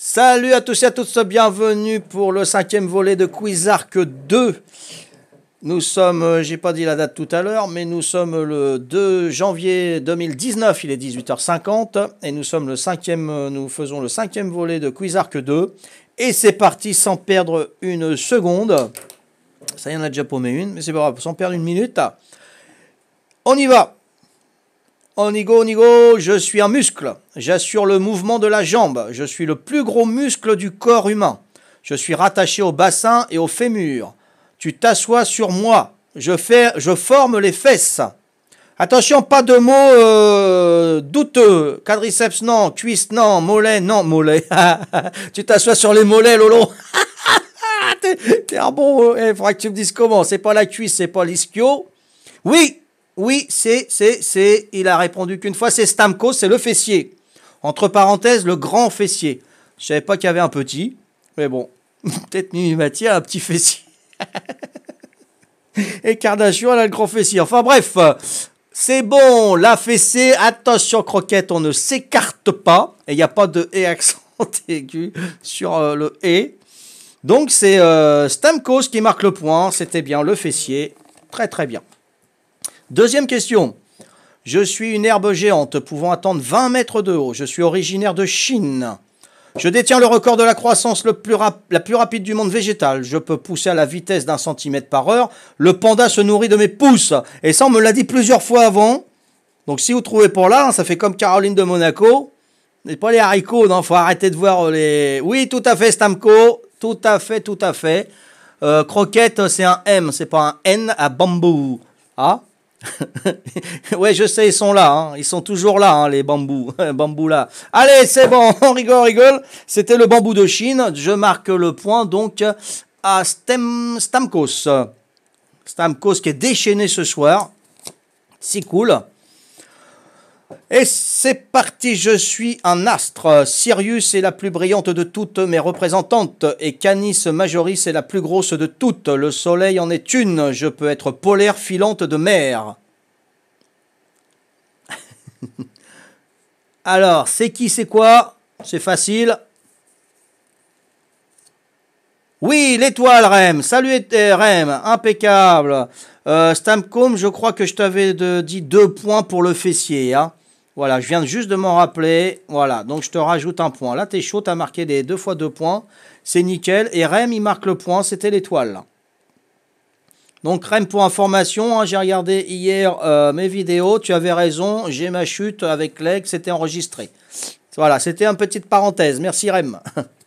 Salut à tous et à toutes, bienvenue pour le cinquième volet de Quizarc 2. Nous sommes, euh, j'ai pas dit la date tout à l'heure, mais nous sommes le 2 janvier 2019, il est 18h50, et nous sommes le cinquième, euh, nous faisons le cinquième volet de Quizarc 2. Et c'est parti sans perdre une seconde. Ça y en a déjà paumé une, mais c'est pas grave, sans perdre une minute. On y va Onigo, Onigo, je suis un muscle. J'assure le mouvement de la jambe. Je suis le plus gros muscle du corps humain. Je suis rattaché au bassin et au fémur. Tu t'assois sur moi. Je, forme les fesses. Attention, pas de mots euh, douteux. Quadriceps, non. Cuisse, non. Mollet, non. Mollet. tu t'assois sur les mollets, Lolo. T'es un bon. Il eh, faudra que tu me dises comment. C'est pas la cuisse, c'est pas l'ischio. Oui, oui, c'est, c'est, c'est. Il a répondu qu'une fois, c'est Stamkos, c'est le fessier. Entre parenthèses, le grand fessier. Je savais pas qu'il y avait un petit, mais bon, peut-être Mathieu a un petit fessier. Et Kardashian, elle a le grand fessier. Enfin bref, c'est bon, la fessée, attention croquette, on ne s'écarte pas. Et il n'y a pas de « et » accent aigu sur euh, le « et ». Donc c'est euh, Stamkos qui marque le point, c'était bien le fessier, très très bien. Deuxième question. Je suis une herbe géante pouvant atteindre 20 mètres de haut. Je suis originaire de Chine. Je détiens le record de la croissance le plus la plus rapide du monde végétal. Je peux pousser à la vitesse d'un centimètre par heure. Le panda se nourrit de mes pouces. Et ça, on me l'a dit plusieurs fois avant. Donc si vous trouvez pour là, hein, ça fait comme Caroline de Monaco. Mais pas les haricots, non, faut arrêter de voir euh, les... Oui, tout à fait, Stamco. Tout à fait, tout à fait. Euh, croquette, c'est un M, c'est pas un N à bambou. Ah ouais, je sais, ils sont là, hein. ils sont toujours là, hein, les bambous, bambou là. Allez, c'est bon, on rigole, rigole. C'était le bambou de Chine. Je marque le point donc à Stamkos. Stamkos qui est déchaîné ce soir. C'est cool. Et c'est parti, je suis un astre. Sirius est la plus brillante de toutes mes représentantes et Canis Majoris est la plus grosse de toutes. Le soleil en est une. Je peux être polaire filante de mer. Alors, c'est qui, c'est quoi C'est facile. Oui, l'étoile, Rem. Salut, euh, Rem. Impeccable. Euh, Stamcom, je crois que je t'avais dit deux points pour le fessier. Hein. Voilà, je viens juste de m'en rappeler. Voilà, donc je te rajoute un point. Là, t'es chaud, t'as marqué des deux fois deux points. C'est nickel. Et Rem, il marque le point, c'était l'étoile. Donc Rem, pour information, hein, j'ai regardé hier euh, mes vidéos, tu avais raison, j'ai ma chute avec l'aigle, c'était enregistré. Voilà, c'était une petite parenthèse. Merci Rem.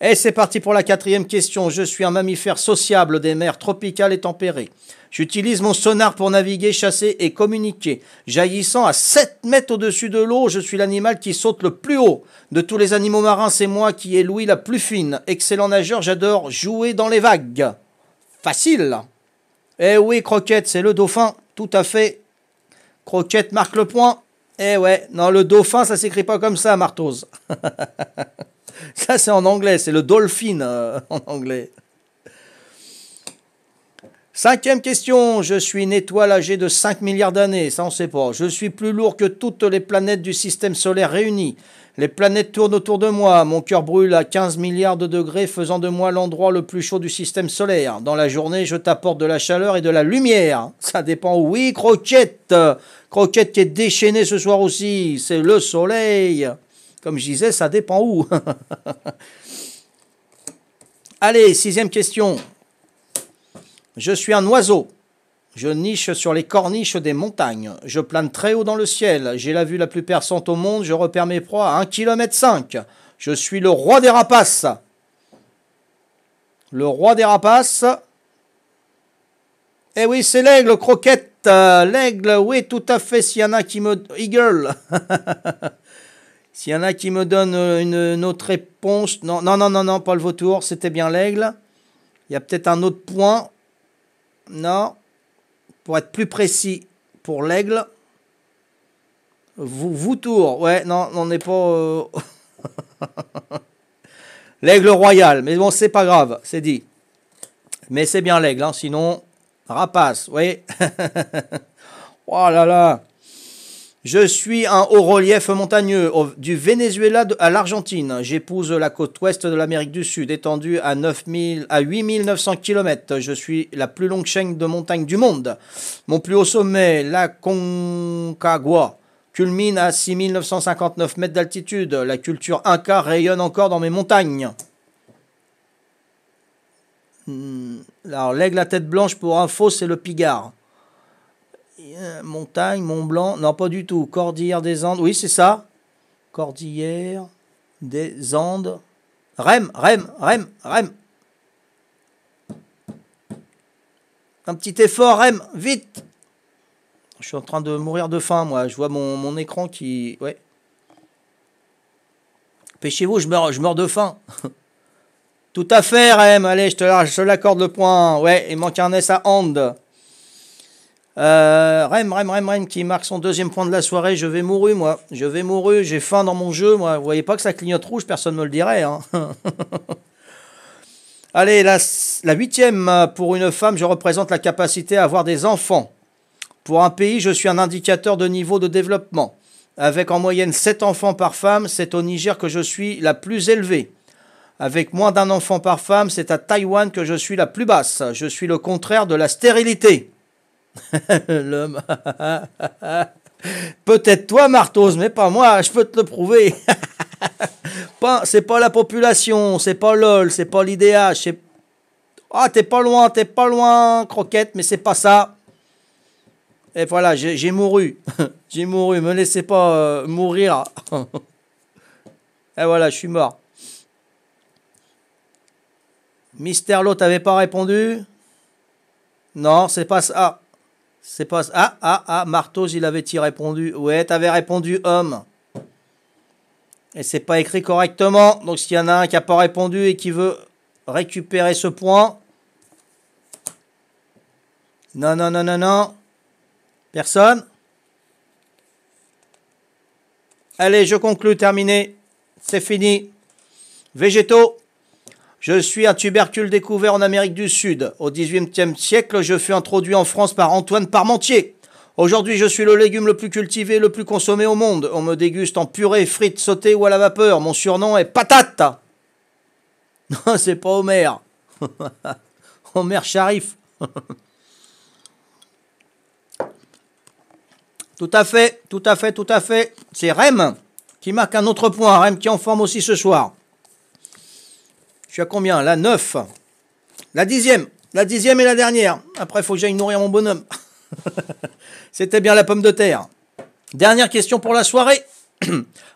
Et c'est parti pour la quatrième question. Je suis un mammifère sociable des mers tropicales et tempérées. J'utilise mon sonar pour naviguer, chasser et communiquer. Jaillissant à 7 mètres au-dessus de l'eau, je suis l'animal qui saute le plus haut. De tous les animaux marins, c'est moi qui ai Louis, la plus fine. Excellent nageur, j'adore jouer dans les vagues. Facile. Eh oui, Croquette, c'est le dauphin. Tout à fait. Croquette marque le point. Eh ouais, non, le dauphin, ça s'écrit pas comme ça, Martose. Ça, c'est en anglais, c'est le dolphin euh, en anglais. Cinquième question, je suis une étoile âgée de 5 milliards d'années, ça on sait pas. Je suis plus lourd que toutes les planètes du système solaire réunies. Les planètes tournent autour de moi, mon cœur brûle à 15 milliards de degrés faisant de moi l'endroit le plus chaud du système solaire. Dans la journée, je t'apporte de la chaleur et de la lumière. Ça dépend, oui, Croquette Croquette qui est déchaînée ce soir aussi, c'est le soleil comme je disais, ça dépend où. Allez, sixième question. Je suis un oiseau. Je niche sur les corniches des montagnes. Je plane très haut dans le ciel. J'ai la vue la plus perçante au monde. Je repère mes proies à 1,5 km. Je suis le roi des rapaces. Le roi des rapaces. Eh oui, c'est l'aigle, croquette. Euh, l'aigle, oui, tout à fait. S'il y en a qui me. Eagle. S'il y en a qui me donnent euh, une, autre réponse, non, non, non, non, non, pas le vautour, c'était bien l'aigle. Il y a peut-être un autre point. Non. Pour être plus précis, pour l'aigle. Vous, vautour, ouais, non, on n'est pas. Euh, l'aigle royal, mais bon, c'est pas grave, c'est dit. Mais c'est bien l'aigle, hein, sinon, rapace, oui. oh là là. Je suis un haut relief montagneux, du Venezuela à l'Argentine. J'épouse la côte ouest de l'Amérique du Sud, étendue à, 9000 à 8900 km. Je suis la plus longue chaîne de montagnes du monde. Mon plus haut sommet, la Concagua, culmine à 6959 mètres d'altitude. La culture inca rayonne encore dans mes montagnes. Hmm. Alors, l'aigle à tête blanche, pour info, c'est le Pigard montagne, Mont Blanc. Non, pas du tout. Cordillère des Andes. Oui, c'est ça. Cordillère des Andes. Rem, rem, rem, rem. Un petit effort, rem, vite. Je suis en train de mourir de faim, moi. Je vois mon, écran qui. Ouais. Pêchez-vous, je meurs, je meurs de faim. Tout à fait, Rem. Allez, je te, je l'accorde le point. Ouais, il manque un S à Andes. Euh, Rem, Rem, Rem, Rem qui marque son deuxième point de la soirée. Je vais mourir, moi. Je vais mourir. J'ai faim dans mon jeu, moi. Vous voyez pas que ça clignote rouge, personne ne me le dirait. Hein. Allez, la, la huitième. Pour une femme, je représente la capacité à avoir des enfants. Pour un pays, je suis un indicateur de niveau de développement. Avec en moyenne 7 enfants par femme, c'est au Niger que je suis la plus élevée. Avec moins d'un enfant par femme, c'est à Taïwan que je suis la plus basse. Je suis le contraire de la stérilité. L'homme. Peut-être toi, Martose, mais pas moi, je peux te le prouver. c'est pas la population, c'est pas LOL, c'est pas l'IDH, Ah, t'es pas loin, t'es pas loin, Croquette, mais c'est pas ça. Et voilà, j'ai mouru. j'ai mouru, me laissez pas euh, mourir. Et voilà, je suis mort. Mister Lot t'avais pas répondu Non, c'est pas ça. C'est pas. Ah, ah, ah, Marteau, il avait-il répondu Ouais, t'avais répondu homme. Et c'est pas écrit correctement. Donc s'il y en a un qui n'a pas répondu et qui veut récupérer ce point. Non, non, non, non, non. Personne Allez, je conclue, terminé. C'est fini. Végétaux. Je suis un tubercule découvert en Amérique du Sud. Au XVIIIe siècle, je fus introduit en France par Antoine Parmentier. Aujourd'hui, je suis le légume le plus cultivé, le plus consommé au monde. On me déguste en purée, frites, sautées ou à la vapeur. Mon surnom est Patate. Non, c'est pas Homer. Homer Sharif. tout à fait, tout à fait, tout à fait. C'est Rem qui marque un autre point. Rem qui en forme aussi ce soir. Je suis à combien La 9. La dixième. La dixième et la dernière. Après, il faut que j'aille nourrir mon bonhomme. C'était bien la pomme de terre. Dernière question pour la soirée.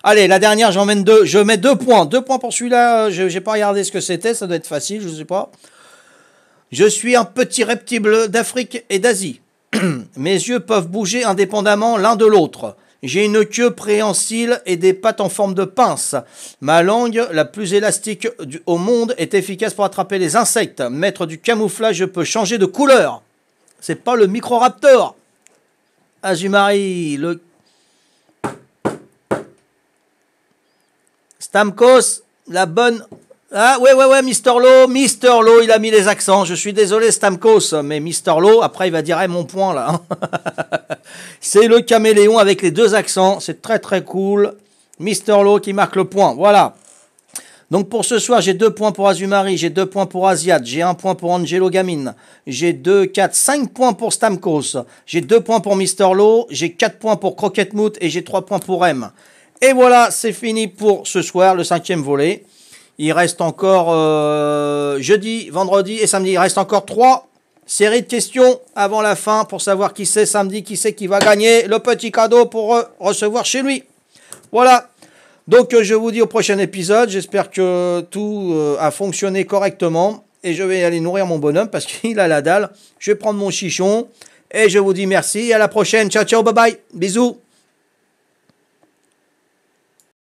Allez, la dernière, j'emmène deux. Je mets deux points. Deux points pour celui-là. Je n'ai pas regardé ce que c'était. Ça doit être facile, je ne sais pas. Je suis un petit reptile d'Afrique et d'Asie. Mes yeux peuvent bouger indépendamment l'un de l'autre. J'ai une queue préhensile et des pattes en forme de pince. Ma langue, la plus élastique au monde, est efficace pour attraper les insectes. Maître du camouflage, je peux changer de couleur. C'est pas le microraptor. Azumari, le... Stamkos, la bonne ah ouais ouais ouais Mister Low Mister Low il a mis les accents. Je suis désolé Stamkos, mais Mister Low après il va dire eh, mon point là. Hein. c'est le caméléon avec les deux accents, c'est très très cool. Mister Low qui marque le point. Voilà. Donc pour ce soir, j'ai deux points pour Azumari, j'ai deux points pour Asiat, j'ai un point pour Angelo Gamine, j'ai deux, quatre, cinq points pour Stamkos, j'ai deux points pour Mister Low j'ai quatre points pour Croquette Moot et j'ai trois points pour M. Et voilà, c'est fini pour ce soir, le cinquième volet. Il reste encore euh, jeudi, vendredi et samedi. Il reste encore trois séries de questions avant la fin pour savoir qui c'est samedi, qui c'est qui va gagner le petit cadeau pour recevoir chez lui. Voilà. Donc euh, je vous dis au prochain épisode. J'espère que tout euh, a fonctionné correctement. Et je vais aller nourrir mon bonhomme parce qu'il a la dalle. Je vais prendre mon chichon. Et je vous dis merci à la prochaine. Ciao, ciao, bye bye. Bisous.